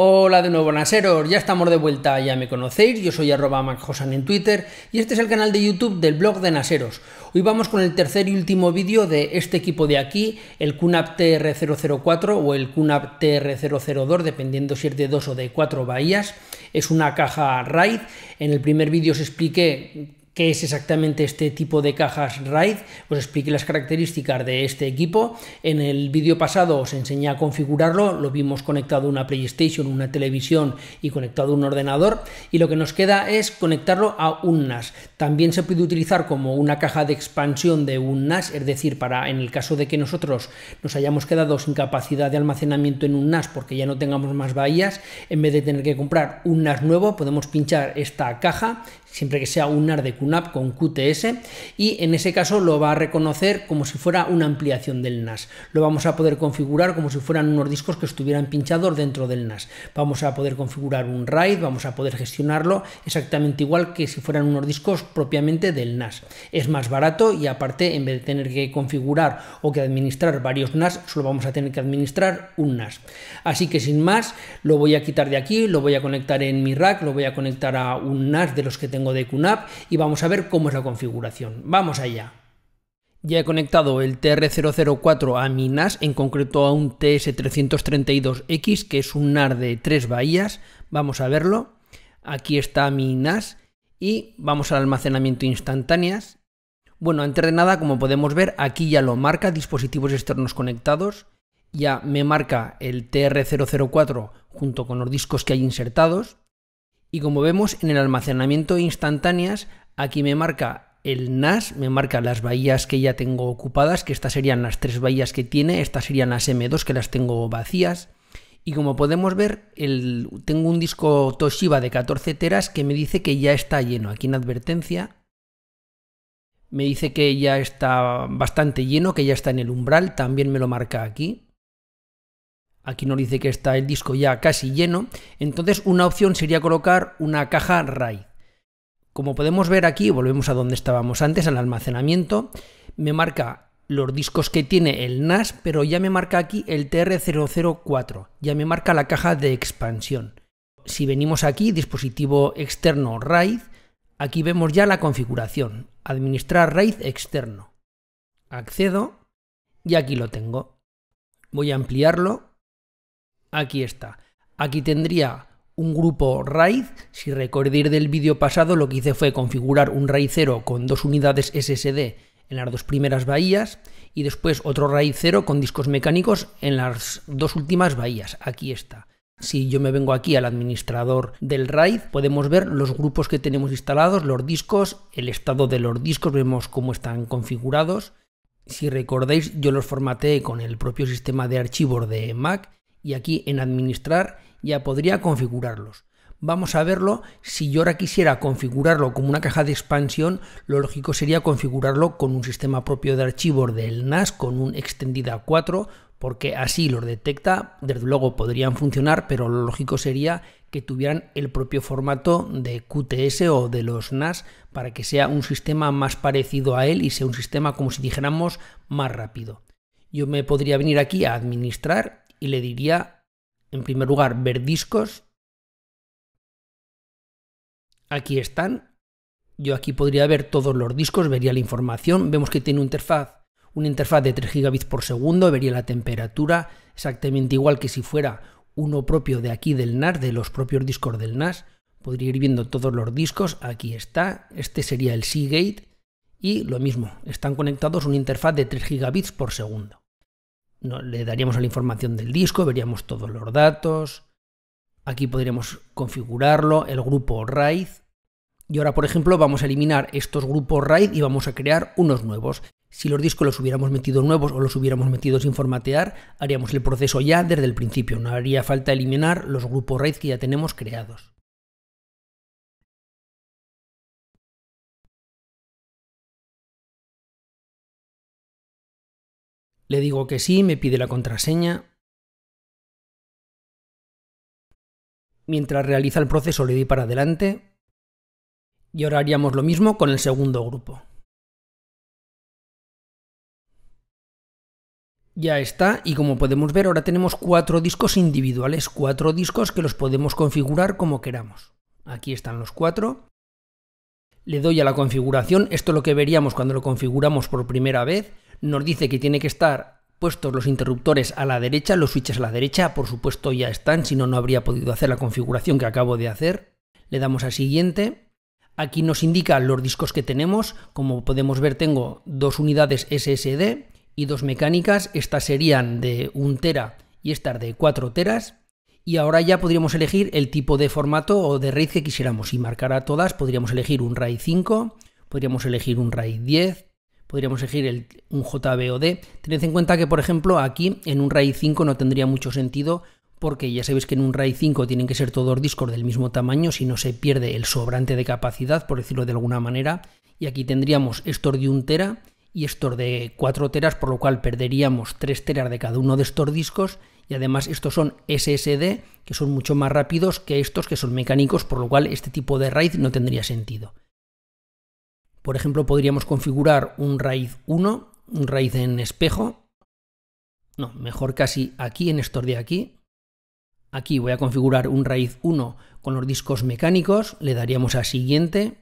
Hola de nuevo, Naseros, ya estamos de vuelta, ya me conocéis, yo soy arroba MacJosan en Twitter y este es el canal de YouTube del blog de Naseros. Hoy vamos con el tercer y último vídeo de este equipo de aquí, el QNAP TR004 o el QNAP TR002, dependiendo si es de 2 o de 4 bahías. Es una caja RAID. En el primer vídeo os expliqué qué es exactamente este tipo de cajas RAID, os expliqué las características de este equipo. En el vídeo pasado os enseñé a configurarlo, lo vimos conectado a una PlayStation, una televisión y conectado a un ordenador y lo que nos queda es conectarlo a un NAS. También se puede utilizar como una caja de expansión de un NAS, es decir, para en el caso de que nosotros nos hayamos quedado sin capacidad de almacenamiento en un NAS porque ya no tengamos más bahías, en vez de tener que comprar un NAS nuevo, podemos pinchar esta caja, siempre que sea un NAS de con QTS y en ese caso lo va a reconocer como si fuera una ampliación del NAS. Lo vamos a poder configurar como si fueran unos discos que estuvieran pinchados dentro del NAS. Vamos a poder configurar un RAID, vamos a poder gestionarlo exactamente igual que si fueran unos discos propiamente del NAS. Es más barato y aparte en vez de tener que configurar o que administrar varios NAS, solo vamos a tener que administrar un NAS. Así que sin más, lo voy a quitar de aquí, lo voy a conectar en mi rack, lo voy a conectar a un NAS de los que tengo de QNAP y vamos a ver cómo es la configuración. Vamos allá. Ya he conectado el TR004 a mi NAS, en concreto a un TS332X, que es un NAR de tres bahías. Vamos a verlo. Aquí está mi NAS y vamos al almacenamiento instantáneas. Bueno, antes de nada, como podemos ver, aquí ya lo marca dispositivos externos conectados. Ya me marca el TR004 junto con los discos que hay insertados. Y como vemos en el almacenamiento instantáneas, Aquí me marca el NAS, me marca las bahías que ya tengo ocupadas, que estas serían las tres bahías que tiene, estas serían las M2 que las tengo vacías. Y como podemos ver, tengo un disco Toshiba de 14 teras que me dice que ya está lleno. Aquí en advertencia me dice que ya está bastante lleno, que ya está en el umbral, también me lo marca aquí. Aquí nos dice que está el disco ya casi lleno. Entonces una opción sería colocar una caja RAID. Como podemos ver aquí, volvemos a donde estábamos antes, al almacenamiento, me marca los discos que tiene el NAS, pero ya me marca aquí el TR004, ya me marca la caja de expansión. Si venimos aquí, dispositivo externo RAID, aquí vemos ya la configuración, administrar RAID externo. Accedo y aquí lo tengo. Voy a ampliarlo. Aquí está. Aquí tendría un grupo RAID Si recordéis del vídeo pasado, lo que hice fue configurar un RAID 0 con dos unidades SSD en las dos primeras bahías y después otro RAID 0 con discos mecánicos en las dos últimas bahías. Aquí está. Si yo me vengo aquí al administrador del RAID, podemos ver los grupos que tenemos instalados, los discos, el estado de los discos, vemos cómo están configurados. Si recordáis, yo los formateé con el propio sistema de archivos de Mac y aquí en administrar ya podría configurarlos. Vamos a verlo, si yo ahora quisiera configurarlo como una caja de expansión, lo lógico sería configurarlo con un sistema propio de archivos del NAS con un extendida 4, porque así los detecta, desde luego podrían funcionar, pero lo lógico sería que tuvieran el propio formato de QTS o de los NAS para que sea un sistema más parecido a él y sea un sistema como si dijéramos más rápido. Yo me podría venir aquí a administrar y le diría, en primer lugar, ver discos Aquí están. Yo aquí podría ver todos los discos, vería la información. Vemos que tiene una interfaz, una interfaz de 3 gigabits por segundo, vería la temperatura, exactamente igual que si fuera uno propio de aquí del NAS, de los propios discos del NAS. Podría ir viendo todos los discos. Aquí está. Este sería el Seagate. Y lo mismo, están conectados a una interfaz de 3 gigabits por segundo le daríamos la información del disco, veríamos todos los datos. Aquí podríamos configurarlo, el grupo RAID. Y ahora, por ejemplo, vamos a eliminar estos grupos RAID y vamos a crear unos nuevos. Si los discos los hubiéramos metido nuevos o los hubiéramos metido sin formatear, haríamos el proceso ya desde el principio. No haría falta eliminar los grupos RAID que ya tenemos creados. Le digo que sí, me pide la contraseña. Mientras realiza el proceso le di para adelante. Y ahora haríamos lo mismo con el segundo grupo. Ya está, y como podemos ver ahora tenemos cuatro discos individuales, cuatro discos que los podemos configurar como queramos. Aquí están los cuatro. Le doy a la configuración, esto es lo que veríamos cuando lo configuramos por primera vez nos dice que tiene que estar puestos los interruptores a la derecha, los switches a la derecha, por supuesto ya están, si no, no habría podido hacer la configuración que acabo de hacer. Le damos a siguiente. Aquí nos indica los discos que tenemos. Como podemos ver, tengo dos unidades SSD y dos mecánicas. Estas serían de 1 tera y estas de 4 teras. Y ahora ya podríamos elegir el tipo de formato o de RAID que quisiéramos. Si a todas, podríamos elegir un RAID 5, podríamos elegir un RAID 10, podríamos elegir un JBOD. Tened en cuenta que, por ejemplo, aquí en un RAID 5 no tendría mucho sentido porque ya sabéis que en un RAID 5 tienen que ser todos discos del mismo tamaño, si no se pierde el sobrante de capacidad, por decirlo de alguna manera, y aquí tendríamos estos de 1 tera y estos de 4 teras, por lo cual perderíamos 3 teras de cada uno de estos discos, y además estos son SSD, que son mucho más rápidos que estos que son mecánicos, por lo cual este tipo de RAID no tendría sentido. Por ejemplo, podríamos configurar un raíz 1, un raíz en espejo. No, mejor casi aquí, en estos de aquí. Aquí voy a configurar un raíz 1 con los discos mecánicos, le daríamos a siguiente.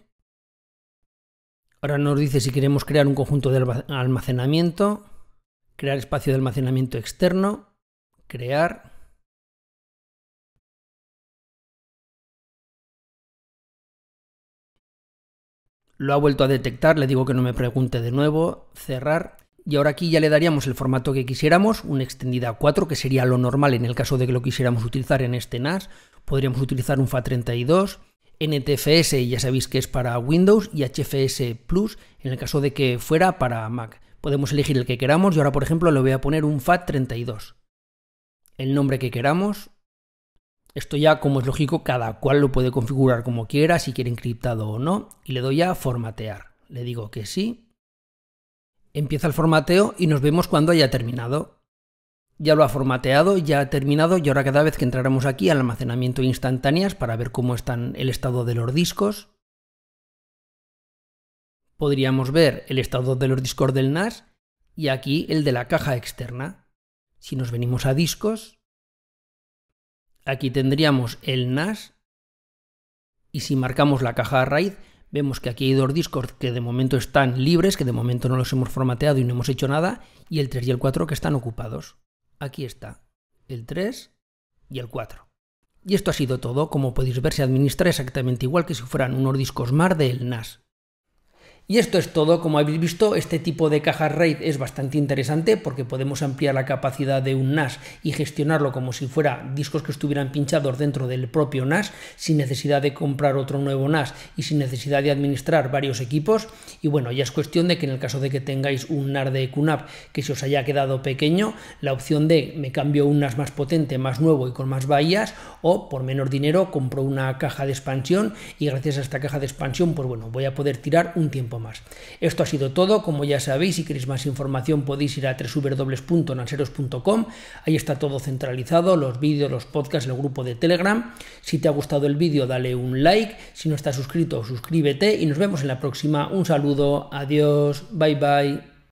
Ahora nos dice si queremos crear un conjunto de almacenamiento, crear espacio de almacenamiento externo, crear. Lo ha vuelto a detectar, le digo que no me pregunte de nuevo, cerrar. Y ahora aquí ya le daríamos el formato que quisiéramos, una extendida 4, que sería lo normal en el caso de que lo quisiéramos utilizar en este NAS. Podríamos utilizar un fat 32 NTFS, ya sabéis que es para Windows, y HFS Plus, en el caso de que fuera para Mac. Podemos elegir el que queramos, y ahora por ejemplo le voy a poner un FAT32. El nombre que queramos, esto ya, como es lógico, cada cual lo puede configurar como quiera, si quiere encriptado o no, y le doy a formatear. Le digo que sí. Empieza el formateo y nos vemos cuando haya terminado. Ya lo ha formateado, ya ha terminado y ahora cada vez que entráramos aquí al almacenamiento instantáneas para ver cómo están el estado de los discos, podríamos ver el estado de los discos del NAS y aquí el de la caja externa. Si nos venimos a discos, Aquí tendríamos el NAS y si marcamos la caja a raíz vemos que aquí hay dos discos que de momento están libres, que de momento no los hemos formateado y no hemos hecho nada, y el 3 y el 4 que están ocupados. Aquí está el 3 y el 4. Y esto ha sido todo, como podéis ver se administra exactamente igual que si fueran unos discos más del NAS. Y esto es todo, como habéis visto, este tipo de cajas RAID es bastante interesante porque podemos ampliar la capacidad de un NAS y gestionarlo como si fuera discos que estuvieran pinchados dentro del propio NAS, sin necesidad de comprar otro nuevo NAS y sin necesidad de administrar varios equipos. Y bueno, ya es cuestión de que en el caso de que tengáis un NAS de QNAP que se os haya quedado pequeño, la opción de me cambio un NAS más potente, más nuevo y con más bahías, o por menos dinero compro una caja de expansión y gracias a esta caja de expansión, pues bueno, voy a poder tirar un tiempo más. Esto ha sido todo, como ya sabéis, si queréis más información podéis ir a www.nanseros.com, ahí está todo centralizado, los vídeos, los podcasts, el grupo de Telegram. Si te ha gustado el vídeo dale un like, si no estás suscrito suscríbete y nos vemos en la próxima. Un saludo, adiós, bye bye.